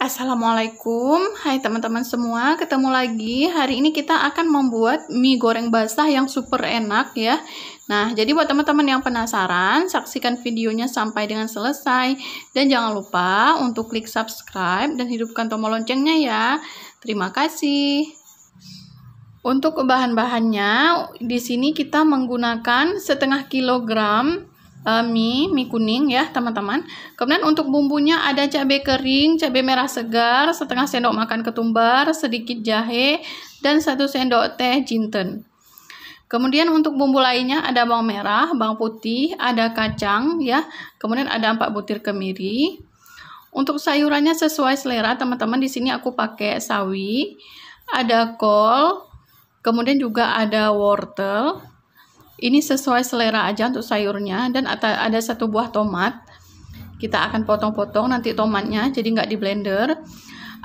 Assalamualaikum, hai teman-teman semua, ketemu lagi. Hari ini kita akan membuat mie goreng basah yang super enak ya. Nah, jadi buat teman-teman yang penasaran, saksikan videonya sampai dengan selesai. Dan jangan lupa untuk klik subscribe dan hidupkan tombol loncengnya ya. Terima kasih. Untuk bahan-bahannya, di sini kita menggunakan setengah kilogram uh, mie, mie kuning ya teman-teman. Kemudian untuk bumbunya ada cabai kering, cabai merah segar, setengah sendok makan ketumbar, sedikit jahe, dan satu sendok teh jinten. Kemudian untuk bumbu lainnya ada bawang merah, bawang putih, ada kacang ya. Kemudian ada empat butir kemiri. Untuk sayurannya sesuai selera teman-teman di sini aku pakai sawi, ada kol, kemudian juga ada wortel, ini sesuai selera aja untuk sayurnya dan ada satu buah tomat. Kita akan potong-potong nanti tomatnya jadi nggak di blender.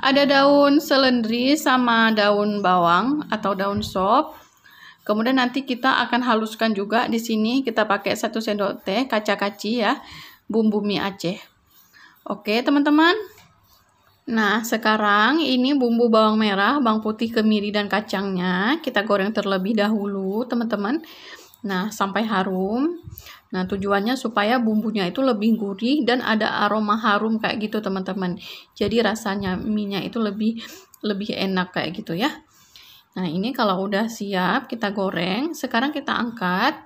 Ada daun selendri sama daun bawang atau daun sop. Kemudian nanti kita akan haluskan juga di sini kita pakai satu sendok teh kaca-kaci ya bumbu mie Aceh. Oke teman-teman. Nah, sekarang ini bumbu bawang merah, bawang putih, kemiri, dan kacangnya kita goreng terlebih dahulu, teman-teman. Nah, sampai harum. Nah, tujuannya supaya bumbunya itu lebih gurih dan ada aroma harum kayak gitu, teman-teman. Jadi rasanya minyak itu lebih lebih enak kayak gitu ya. Nah, ini kalau udah siap kita goreng. Sekarang kita angkat.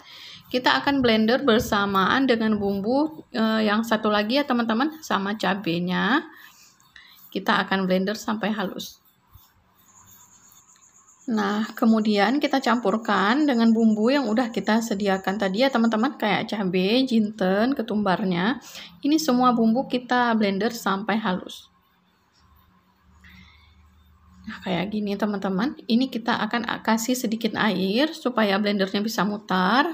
Kita akan blender bersamaan dengan bumbu eh, yang satu lagi ya, teman-teman, sama cabenya. Kita akan blender sampai halus. Nah, kemudian kita campurkan dengan bumbu yang udah kita sediakan tadi ya teman-teman kayak cabai, jinten, ketumbarnya. Ini semua bumbu kita blender sampai halus. Nah, kayak gini teman-teman. Ini kita akan kasih sedikit air supaya blendernya bisa mutar.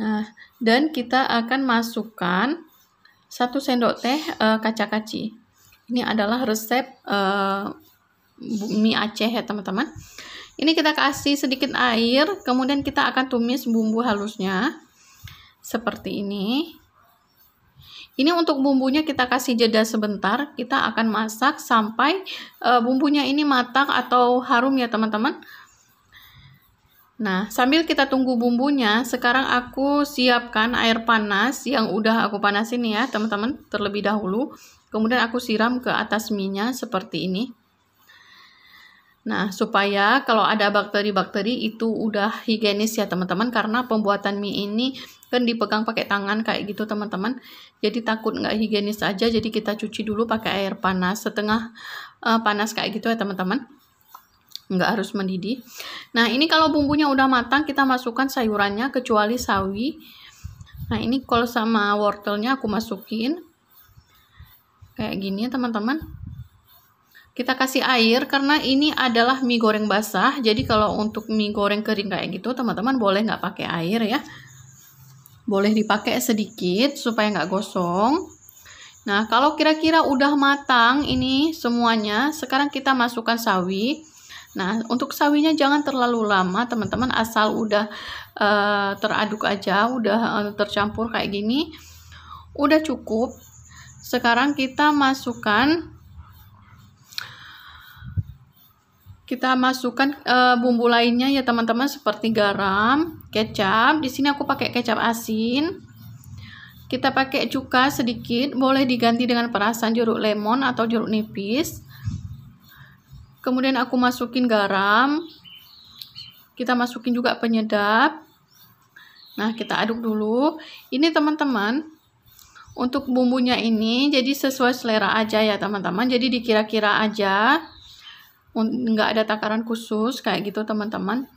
Nah, dan kita akan masukkan 1 sendok teh uh, kaca kaci. Ini adalah resep uh, mie Aceh ya teman-teman ini kita kasih sedikit air kemudian kita akan tumis bumbu halusnya seperti ini ini untuk bumbunya kita kasih jeda sebentar kita akan masak sampai e, bumbunya ini matang atau harum ya teman-teman nah sambil kita tunggu bumbunya sekarang aku siapkan air panas yang udah aku panasin ya teman-teman terlebih dahulu kemudian aku siram ke atas minyak seperti ini Nah, supaya kalau ada bakteri-bakteri itu udah higienis ya teman-teman karena pembuatan mie ini kan dipegang pakai tangan kayak gitu teman-teman. Jadi takut nggak higienis aja jadi kita cuci dulu pakai air panas setengah uh, panas kayak gitu ya teman-teman. Nggak harus mendidih. Nah, ini kalau bumbunya udah matang kita masukkan sayurannya kecuali sawi. Nah, ini kol sama wortelnya aku masukin. Kayak gini ya teman-teman kita kasih air karena ini adalah mie goreng basah jadi kalau untuk mie goreng kering kayak gitu teman-teman boleh nggak pakai air ya boleh dipakai sedikit supaya nggak gosong nah kalau kira-kira udah matang ini semuanya sekarang kita masukkan sawi nah untuk sawinya jangan terlalu lama teman-teman asal udah uh, teraduk aja udah uh, tercampur kayak gini udah cukup sekarang kita masukkan kita masukkan e, bumbu lainnya ya teman-teman seperti garam, kecap. Di sini aku pakai kecap asin. Kita pakai cuka sedikit, boleh diganti dengan perasan jeruk lemon atau jeruk nipis. Kemudian aku masukin garam. Kita masukin juga penyedap. Nah, kita aduk dulu. Ini teman-teman, untuk bumbunya ini jadi sesuai selera aja ya teman-teman. Jadi dikira-kira aja nggak ada takaran khusus kayak gitu teman-teman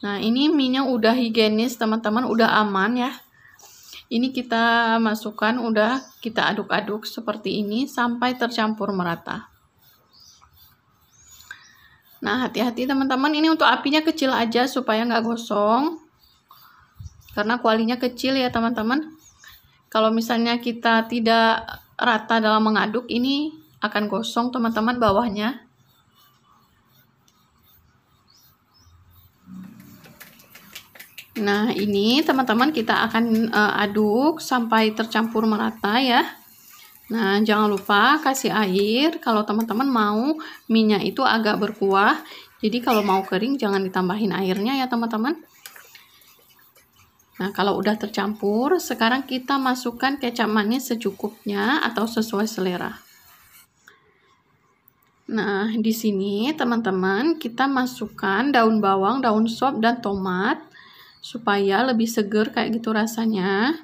nah ini minyak udah higienis teman-teman udah aman ya ini kita masukkan udah kita aduk-aduk seperti ini sampai tercampur merata nah hati-hati teman-teman ini untuk apinya kecil aja supaya nggak gosong karena kualinya kecil ya teman-teman kalau misalnya kita tidak rata dalam mengaduk ini akan gosong teman-teman bawahnya Nah, ini teman-teman kita akan uh, aduk sampai tercampur merata ya. Nah, jangan lupa kasih air kalau teman-teman mau minyak itu agak berkuah. Jadi kalau mau kering jangan ditambahin airnya ya teman-teman. Nah, kalau udah tercampur, sekarang kita masukkan kecap manis secukupnya atau sesuai selera. Nah, di sini teman-teman kita masukkan daun bawang, daun sop, dan tomat supaya lebih seger kayak gitu rasanya.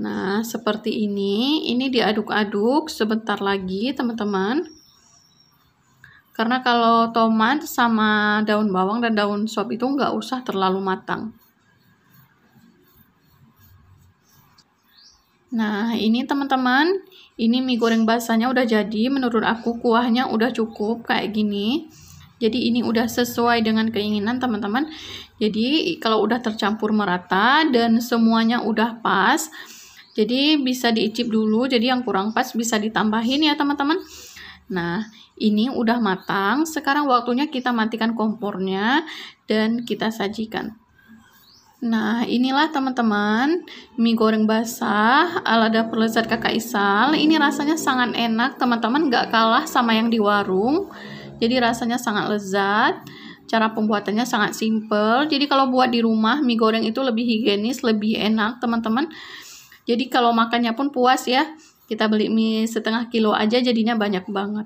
Nah, seperti ini. Ini diaduk-aduk sebentar lagi, teman-teman. Karena kalau tomat sama daun bawang dan daun sop itu nggak usah terlalu matang. Nah, ini teman-teman, ini mie goreng basahnya udah jadi. Menurut aku kuahnya udah cukup kayak gini. Jadi ini udah sesuai dengan keinginan teman-teman. Jadi kalau udah tercampur merata dan semuanya udah pas, jadi bisa diicip dulu. Jadi yang kurang pas bisa ditambahin ya teman-teman. Nah, ini udah matang. Sekarang waktunya kita matikan kompornya dan kita sajikan. Nah, inilah teman-teman mie goreng basah ala dapur lezat kakak Isal. Ini rasanya sangat enak, teman-teman. Gak kalah sama yang di warung. Jadi rasanya sangat lezat. Cara pembuatannya sangat simple. Jadi kalau buat di rumah mie goreng itu lebih higienis, lebih enak, teman-teman. Jadi kalau makannya pun puas ya. Kita beli mie setengah kilo aja jadinya banyak banget.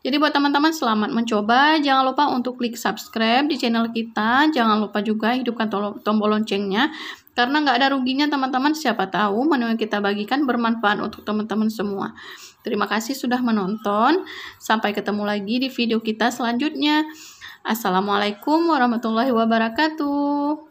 Jadi buat teman-teman selamat mencoba. Jangan lupa untuk klik subscribe di channel kita. Jangan lupa juga hidupkan tombol loncengnya karena nggak ada ruginya teman-teman, siapa tahu menu yang kita bagikan bermanfaat untuk teman-teman semua. Terima kasih sudah menonton. Sampai ketemu lagi di video kita selanjutnya. Assalamualaikum warahmatullahi wabarakatuh.